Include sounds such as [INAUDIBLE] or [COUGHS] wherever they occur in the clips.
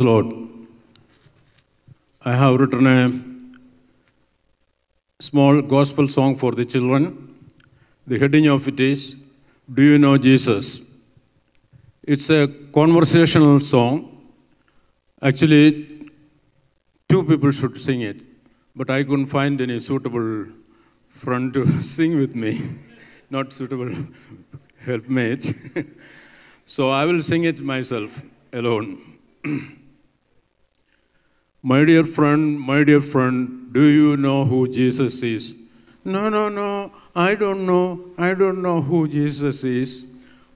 Lord. I have written a small gospel song for the children. The heading of it is Do You Know Jesus? It's a conversational song. Actually, two people should sing it, but I couldn't find any suitable friend to [LAUGHS] sing with me. Not suitable [LAUGHS] helpmate. [LAUGHS] so I will sing it myself alone. [CLEARS THROAT] My dear friend, my dear friend, do you know who Jesus is? No, no, no, I don't know. I don't know who Jesus is.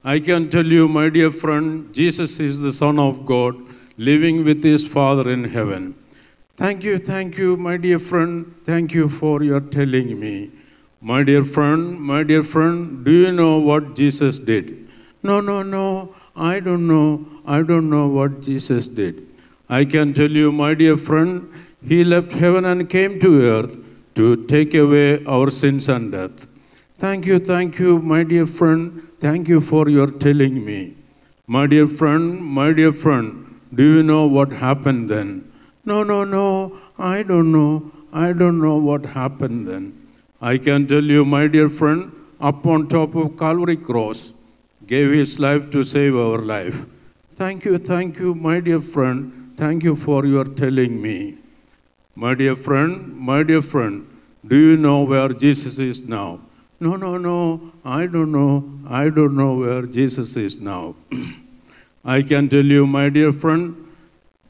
I can tell you, my dear friend, Jesus is the Son of God living with his Father in heaven. Thank you, thank you, my dear friend. Thank you for your telling me. My dear friend, my dear friend, do you know what Jesus did? No, no, no, I don't know. I don't know what Jesus did. I can tell you, my dear friend, he left heaven and came to earth to take away our sins and death. Thank you, thank you, my dear friend. Thank you for your telling me. My dear friend, my dear friend, do you know what happened then? No, no, no, I don't know. I don't know what happened then. I can tell you, my dear friend, up on top of Calvary cross, gave his life to save our life. Thank you, thank you, my dear friend. Thank you for your telling me. My dear friend, my dear friend, do you know where Jesus is now? No, no, no, I don't know. I don't know where Jesus is now. [CLEARS THROAT] I can tell you, my dear friend,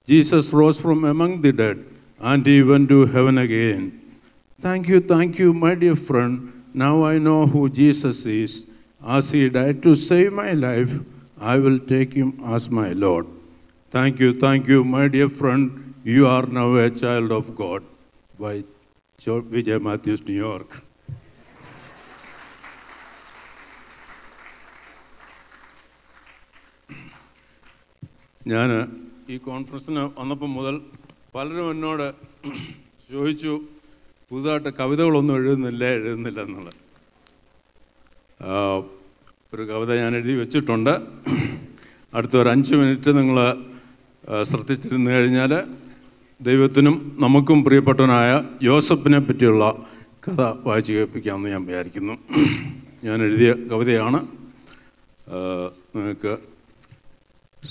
Jesus rose from among the dead and he went to heaven again. Thank you, thank you, my dear friend. Now I know who Jesus is. As he died to save my life, I will take him as my Lord. Thank you, thank you, my dear friend. You are now a child of God by Vijay Mathews New York. ഞാൻ ഈ കോൺഫറൻസിന് വന്നപ്പം മുതൽ പലരും എന്നോട് ചോദിച്ചു പുതുതായിട്ട് കവിതകളൊന്നും എഴുതുന്നില്ല എഴുതുന്നില്ല എന്നുള്ളത് ഒരു കവിത ഞാൻ എഴുതി വെച്ചിട്ടുണ്ട് അടുത്ത ഒരു അഞ്ച് മിനിറ്റ് നിങ്ങൾ ശ്രദ്ധിച്ചിരുന്നു കഴിഞ്ഞാൽ ദൈവത്തിനും നമുക്കും പ്രിയപ്പെട്ടവനായ യോസഫിനെ പറ്റിയുള്ള കഥ വായിച്ചു കേൾപ്പിക്കാമെന്ന് ഞാൻ വിചാരിക്കുന്നു ഞാൻ എഴുതിയ കവിതയാണ് നിങ്ങൾക്ക്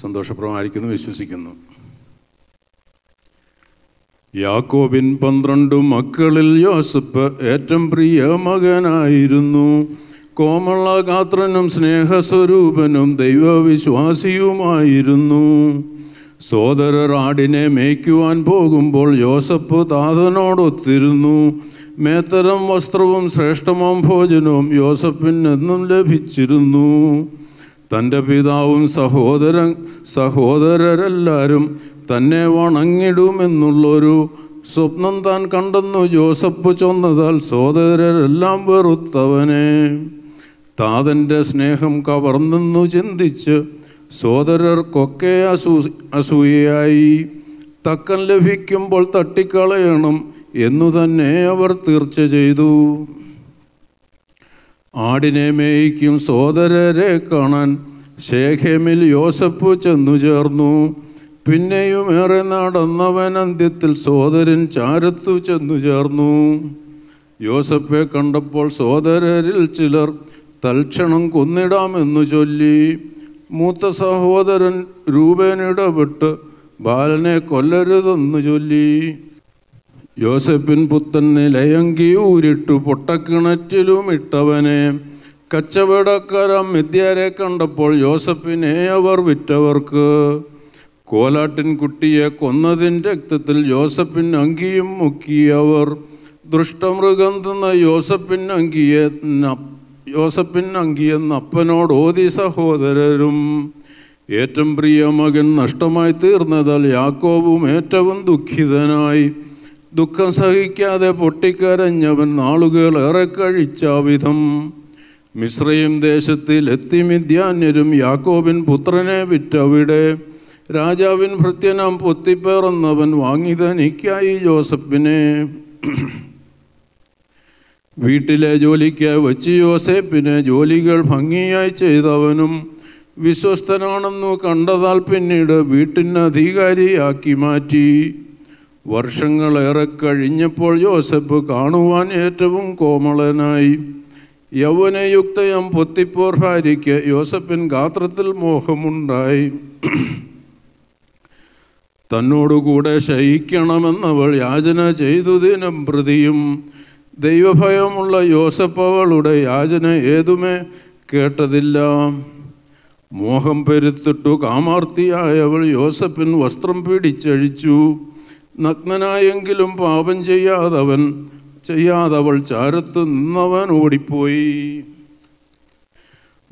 സന്തോഷപ്രദമായിരിക്കുന്നു വിശ്വസിക്കുന്നു യാക്കോബിൻ പന്ത്രണ്ട് മക്കളിൽ യോസഫ് ഏറ്റവും പ്രിയ മകനായിരുന്നു കോമളഗാത്രനും സ്നേഹസ്വരൂപനും ദൈവവിശ്വാസിയുമായിരുന്നു സോദരർ ആടിനെ മേയ്ക്കുവാൻ പോകുമ്പോൾ യോസഫ് താതനോടൊത്തിരുന്നു മേത്തരം വസ്ത്രവും ശ്രേഷ്ഠമാം ഭോജനവും യോസഫിനെന്നും ലഭിച്ചിരുന്നു തൻ്റെ പിതാവും സഹോദരൻ സഹോദരരെല്ലാവരും തന്നെ വണങ്ങിടുമെന്നുള്ളൊരു സ്വപ്നം താൻ കണ്ടെന്നു ജോസഫ് ചൊന്നതാൽ സഹോദരരെല്ലാം വെറുത്തവനെ താതൻ്റെ സ്നേഹം കവർന്നെന്നു ചിന്തിച്ച് സോദരർക്കൊക്കെ അസൂ അസൂയായി തക്കൻ ലഭിക്കുമ്പോൾ തട്ടിക്കളയണം എന്നു തന്നെ അവർ തീർച്ച ചെയ്തു ആടിനെ മേയിക്കും സോദരരെ കാണാൻ ശേഖേമിൽ യോസഫ് ചെന്നു ചേർന്നു പിന്നെയും ഏറെ നടന്നവൻ അന്ത്യത്തിൽ സോദരൻ ചാരത്തു ചെന്നു ചേർന്നു യോസഫെ കണ്ടപ്പോൾ സോദരരിൽ ചിലർ തൽക്ഷണം കൊന്നിടാമെന്നു ചൊല്ലി മൂത്ത സഹോദരൻ രൂപേനിടപെട്ട് ബാലനെ കൊല്ലരുതെന്ന് ചൊല്ലി യോസഫിൻ പുത്തൻ നിലയങ്കി ഊരിട്ടു പൊട്ടക്കിണറ്റിലും ഇട്ടവനെ കച്ചവടക്കാരം മിഥ്യാരെ കണ്ടപ്പോൾ യോസഫിനെ അവർ വിറ്റവർക്ക് കോലാട്ടിൻ കുട്ടിയെ കൊന്നതിൻ രക്തത്തിൽ യോസഫിൻ അങ്കിയും മുക്കിയവർ ദുഷ്ടമൃഗം തന്ന യോസഫിൻ അങ്കിയെ യോസപ്പിൻ അങ്കിയെന്ന അപ്പനോട് ഓതി സഹോദരരും ഏറ്റവും പ്രിയ മകൻ നഷ്ടമായി തീർന്നതാൽ യാക്കോബും ഏറ്റവും ദുഃഖിതനായി ദുഃഖം സഹിക്കാതെ പൊട്ടിക്കരഞ്ഞവൻ നാളുകൾ ഏറെ കഴിച്ച വിധം മിശ്രയും ദേശത്തിൽ മിഥ്യാന്യരും യാക്കോബിൻ പുത്രനെ വിറ്റവിടെ രാജാവിൻ ഭൃത്യനാം പൊത്തിപ്പേറന്നവൻ വാങ്ങിതനിക്കായി ജോസഫിനെ വീട്ടിലെ ജോലിക്ക് വെച്ച് യോസേപ്പിന് ജോലികൾ ഭംഗിയായി ചെയ്തവനും വിശ്വസ്തനാണെന്നു കണ്ടതാൽ പിന്നീട് വീട്ടിനധികാരിയാക്കി മാറ്റി വർഷങ്ങളേറെ കഴിഞ്ഞപ്പോൾ ജോസഫ് കാണുവാൻ ഏറ്റവും കോമളനായി യൗവനയുക്തയം പൊത്തിപ്പോർ ഭാര്യയ്ക്ക് യോസഫിൻ ഗാത്രത്തിൽ മോഹമുണ്ടായി തന്നോടുകൂടെ ശയിക്കണമെന്നവൾ യാചന ചെയ്തു ദിനം പ്രതിയും ദൈവഭയമുള്ള യോസപ്പവളുടെ യാചന ഏതുമേ കേട്ടതില്ല മോഹം പെരുത്തിട്ടു കാമാർത്തിയായവൾ യോസഫിൻ വസ്ത്രം പിടിച്ചഴിച്ചു നഗ്നനായെങ്കിലും പാപം ചെയ്യാതവൻ ചെയ്യാതവൾ ചാരത്ത് നിന്നവൻ ഓടിപ്പോയി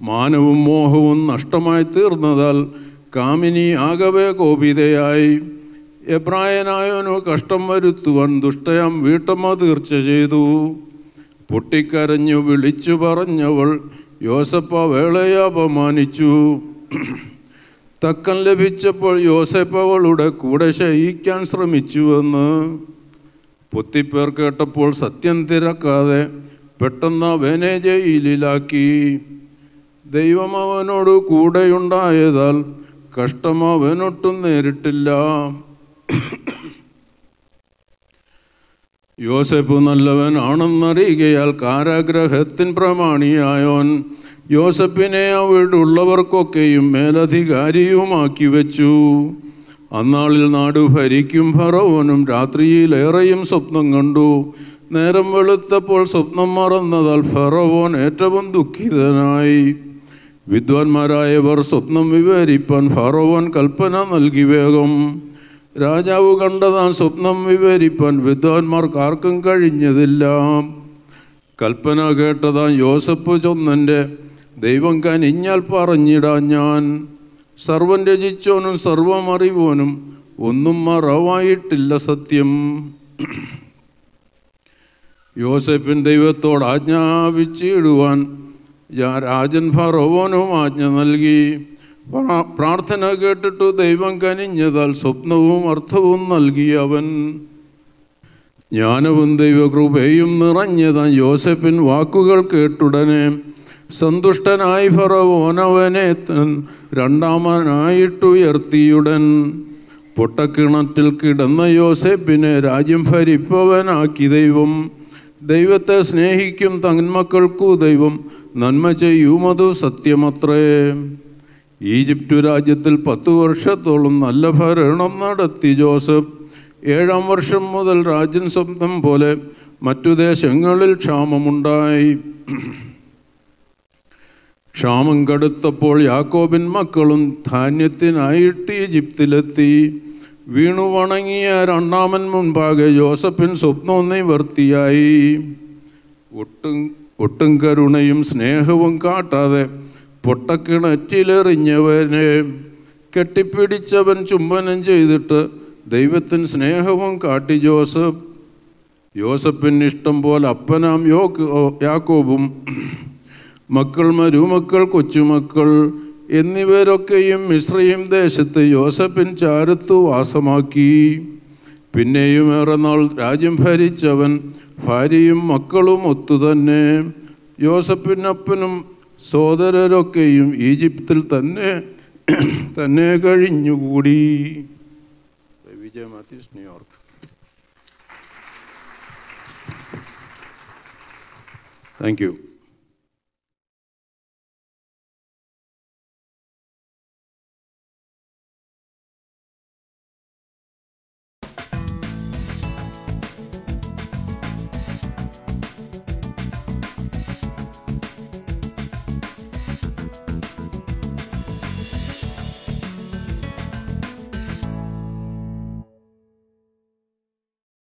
മാനവും മോഹവും നഷ്ടമായി തീർന്നതാൽ കാമിനി ആകവേ കോപിതയായി എബ്രായനായോനോ കഷ്ടം വരുത്തുവാൻ ദുഷ്ടയാം വീട്ടമ്മ തീർച്ച ചെയ്തു പൊട്ടിക്കരഞ്ഞു വിളിച്ചു പറഞ്ഞവൾ യോസപ്പ വേളയെ അപമാനിച്ചു തക്കൻ ലഭിച്ചപ്പോൾ യോസഫ് അവളുടെ കൂടെ ശയിക്കാൻ ശ്രമിച്ചുവെന്ന് പൊത്തിപ്പേർ കേട്ടപ്പോൾ സത്യം തിരക്കാതെ പെട്ടെന്ന് അവനെ ജയിലിലാക്കി ദൈവം അവനോട് കൂടെയുണ്ടായതാൽ കഷ്ടം അവനൊട്ടും നേരിട്ടില്ല [COUGHS] യോസെപ്പ് നല്ലവൻ ആണെന്നറിയുകയാൽ കാരാഗ്രഹത്തിൻ പ്രമാണിയായോൻ യോസപ്പിനെ അവിടുള്ളവർക്കൊക്കെയും മേലധികാരിയുമാക്കി വെച്ചു അന്നാളിൽ നാട് ഭരിക്കും ഭറവനും രാത്രിയിലേറെയും സ്വപ്നം കണ്ടു നേരം വെളുത്തപ്പോൾ സ്വപ്നം മറന്നതാൽ ഫറവോൻ ഏറ്റവും ദുഃഖിതനായി വിദ്വാൻമാരായവർ സ്വപ്നം വിവരിപ്പാൻ ഫറവോൻ കൽപ്പന നൽകി വേഗം രാജാവ് കണ്ടതാ സ്വപ്നം വിവരിപ്പാൻ വിദ്വാൻമാർക്ക് ആർക്കും കഴിഞ്ഞതില്ല കൽപ്പന കേട്ടതാ യോസഫ് ചൊന്നൻ്റെ ദൈവം കനിഞ്ഞാൽ പറഞ്ഞിടാ ഞാൻ സർവൻ രചിച്ചോനും സർവം അറിവോനും ഒന്നും മറവായിട്ടില്ല സത്യം യോസഫിൻ ദൈവത്തോട് ആജ്ഞാപിച്ചിടുവാൻ രാജൻ ഫറോവനും ആജ്ഞ നൽകി പ്രാർത്ഥന കേട്ടിട്ട് ദൈവം കനിഞ്ഞതാൽ സ്വപ്നവും അർത്ഥവും നൽകി അവൻ ജ്ഞാനവും ദൈവകൃപയും നിറഞ്ഞതാ യോസഫിൻ വാക്കുകൾ കേട്ടുടനെ സന്തുഷ്ടനായി ഫറവോനവനെ തൻ രണ്ടാമനായിട്ടുയർത്തിയുടൻ പൊട്ടക്കിണറ്റിൽ കിടന്ന യോസെപ്പിനെ രാജ്യം ഭരിപ്പവനാക്കി ദൈവം ദൈവത്തെ സ്നേഹിക്കും തന്മക്കൾക്കു ദൈവം നന്മ ചെയ്യുമതു സത്യമത്രേ ഈജിപ്തു രാജ്യത്തിൽ പത്തു വർഷത്തോളം നല്ല ഭരണം നടത്തി ജോസഫ് ഏഴാം വർഷം മുതൽ രാജ്യൻ സ്വന്തം പോലെ മറ്റു ദേശങ്ങളിൽ ക്ഷാമമുണ്ടായി ക്ഷാമം കടുത്തപ്പോൾ യാക്കോബിൻ മക്കളും ധാന്യത്തിനായിട്ട് ഈജിപ്തിലെത്തി വീണു വണങ്ങിയ രണ്ടാമൻ മുൻപാകെ ജോസഫിൻ സ്വപ്നം നിവർത്തിയായി ഒട്ടും ഒട്ടും കരുണയും സ്നേഹവും കാട്ടാതെ പൊട്ടക്കിണറ്റിലെറിഞ്ഞവനെ കെട്ടിപ്പിടിച്ചവൻ ചുംബനം ചെയ്തിട്ട് ദൈവത്തിന് സ്നേഹവും കാട്ടി ജോസഫ് യോസഫിന് ഇഷ്ടം പോലെ അപ്പനാം യോക്ക് യാക്കോബും മക്കൾ മരുമക്കൾ കൊച്ചുമക്കൾ എന്നിവരൊക്കെയും മിശ്രയും ദേശത്ത് യോസഫിൻ ചാരത്തു വാസമാക്കി പിന്നെയും ഏറെ നാൾ രാജ്യം ഭരിച്ചവൻ ഭാര്യയും മക്കളും ഒത്തുതന്നെ യോസഫിനപ്പനും സോദരരൊക്കെയും ഈജിപ്തിൽ തന്നെ തന്നെ കഴിഞ്ഞുകൂടി Vijaya Mathews New York thank U